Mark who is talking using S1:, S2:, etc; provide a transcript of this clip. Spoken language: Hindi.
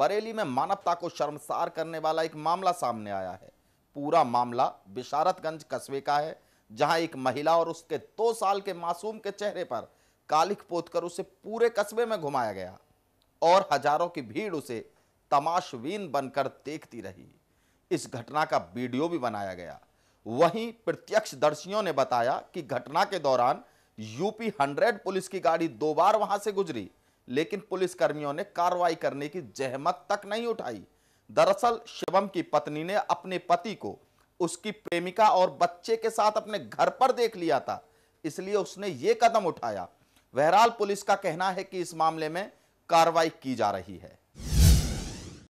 S1: बरेली में मानवता को शर्मसार करने वाला एक मामला सामने आया है पूरा मामला बिशारतगंज कस्बे का है जहां एक महिला और उसके दो साल के मासूम के चेहरे पर कालिख पोत कर उसे पूरे कस्बे में घुमाया गया और हजारों की भीड़ उसे तमाशवीन बनकर देखती रही इस घटना का वीडियो भी बनाया गया वहीं दर्शियों ने बताया कि घटना के दौरान यूपी हंड्रेड पुलिस की गाड़ी दो बार वहां से गुजरी लेकिन पुलिसकर्मियों ने कार्रवाई करने की जहमत तक नहीं उठाई दरअसल शिवम की पत्नी ने अपने पति को उसकी प्रेमिका और बच्चे के साथ अपने घर पर देख लिया था इसलिए उसने ये कदम उठाया बहरहाल पुलिस का कहना है कि इस मामले में कार्रवाई की जा रही है